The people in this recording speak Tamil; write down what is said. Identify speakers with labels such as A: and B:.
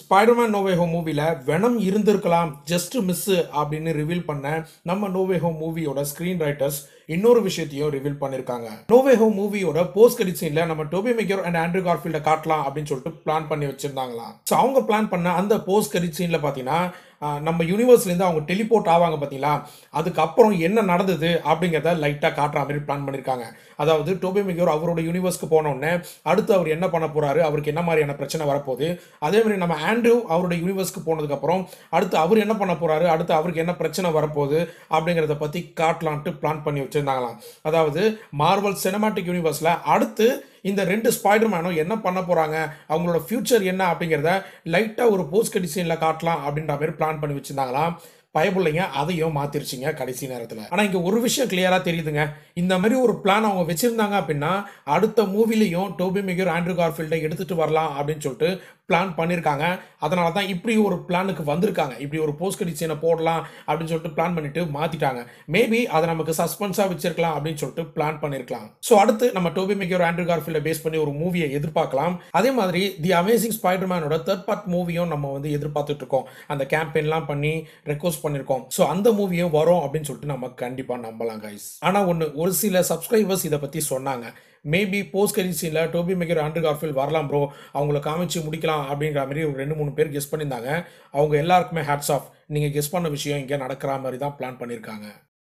A: ஸ்பைடர்மேன் நோவே ஹோம் மூவியில் வெனம் இருந்திருக்கலாம் ஜஸ்ட் மிஸ்ஸு அப்படின்னு ரிவீல் பண்ண நம்ம நோவே ஹோம் மூவியோட ஸ்க்ரீன் ரைட்டர்ஸ் இன்னொரு விஷயத்தையும் ரிவீல் பண்ணியிருக்காங்க நோவே ஹோம் மூவியோட போஸ்ட் கிரெடிட் சீனில் நம்ம டோபி மேக்கர் அண்ட் ஆண்ட்ரூ கார்ஃபீல்டை காட்டலாம் அப்படின்னு சொல்லிட்டு பிளான் பண்ணி வச்சுருந்தாங்களாம் ஸோ அவங்க பிளான் பண்ண அந்த போஸ்ட் கிரெடிட் சீனில் பார்த்தீங்கன்னா நம்ம யூனிவர்ஸ்லேருந்து அவங்க டெலிபோர்ட் ஆவாங்க பார்த்தீங்களா அதுக்கப்புறம் என்ன நடந்தது அப்படிங்கிறத லைட்டாக காட்டுற மாதிரி பிளான் பண்ணியிருக்காங்க அதாவது டோபி மிகோர் அவரோட யூனிவர்ஸ்க்கு போனோடனே அடுத்து அவர் என்ன பண்ண போகிறாரு அவருக்கு என்ன மாதிரியான பிரச்சனை வரப்போகுது அதே மாதிரி நம்ம ஆண்ட்ரூ அவரோட யூனிவர்ஸ்க்கு போனதுக்கப்புறம் அடுத்து அவர் என்ன பண்ண போகிறாரு அடுத்து அவருக்கு என்ன பிரச்சனை வரப்போகுது அப்படிங்கிறத பற்றி காட்டலான்ட்டு பிளான் பண்ணி வச்சுருந்தாங்களாம் அதாவது மார்வல் சினிமாட்டிக் யூனிவர்ஸில் அடுத்து இந்த ரெண்டு ஸ்பைடர் மேனும் என்ன பண்ண போகிறாங்க அவங்களோட ஃப்யூச்சர் என்ன அப்படிங்கிறத லைட்டாக ஒரு போஸ்ட் டிசைனில் காட்டலாம் அப்படின்ற மாதிரி பிளான் பண்ணி வச்சுருந்தாங்களாம் பயப்பிள்ளைங்க அதையும் மாத்திருச்சிங்க கடைசி நேரத்தில் ஆனால் இங்கே ஒரு விஷயம் கிளியராக தெரியுதுங்க இந்த மாதிரி ஒரு பிளான் அவங்க வச்சுருந்தாங்க அப்படின்னா அடுத்த மூவிலையும் டோபி மிகர் ஆண்ட்ரூ கார்ஃபீல்டை எடுத்துகிட்டு வரலாம் அப்படின்னு சொல்லிட்டு பிளான் பண்ணியிருக்காங்க அதனால தான் இப்படி ஒரு பிளானுக்கு வந்திருக்காங்க இப்படி ஒரு போஸ்ட் கடிச்சனை போடலாம் அப்படின்னு சொல்லிட்டு பிளான் பண்ணிட்டு மாற்றிட்டாங்க மேபி அதை நமக்கு சஸ்பென்ஸாக வச்சிருக்கலாம் அப்படின்னு சொல்லிட்டு பிளான் பண்ணியிருக்கலாம் ஸோ அடுத்து நம்ம டோபி மிகர் ஆண்ட்ரூ கார்ஃபீல்டை பேஸ் பண்ணி ஒரு மூவியை எதிர்பார்க்கலாம் அதே மாதிரி தி அமேசிங் மேனோட தேர்ட் பார்ட் மூவியும் நம்ம வந்து எதிர்பார்த்துட்டு இருக்கோம் அந்த கேம்பெயின்லாம் பண்ணி ரெக்வஸ்ட் பண்ணியிருக்கோம் ஸோ அந்த மூவியும் வரும் அப்படின்னு சொல்லிட்டு நம்ம கண்டிப்பாக நம்பலாம் கைஸ் ஆனால் ஒன்று ஒரு சில சப்ஸ்கிரைபர்ஸ் இதை பற்றி சொன்னாங்க மேபி போஸ்ட் கரிசியில் டோபி மெகர் ஆண்ட்ரு கார்ஃபில் வரலாம் ப்ரோ அவங்கள காமிச்சு முடிக்கலாம் அப்படிங்கிற மாதிரி ஒரு ரெண்டு மூணு பேர் கெஸ் பண்ணியிருந்தாங்க அவங்க எல்லாருக்குமே ஹேட்ஸ் ஆஃப் நீங்கள் கெஸ் பண்ண விஷயம் இங்கே நடக்கிற மாதிரி தான் பிளான் பண்ணியிருக்காங்க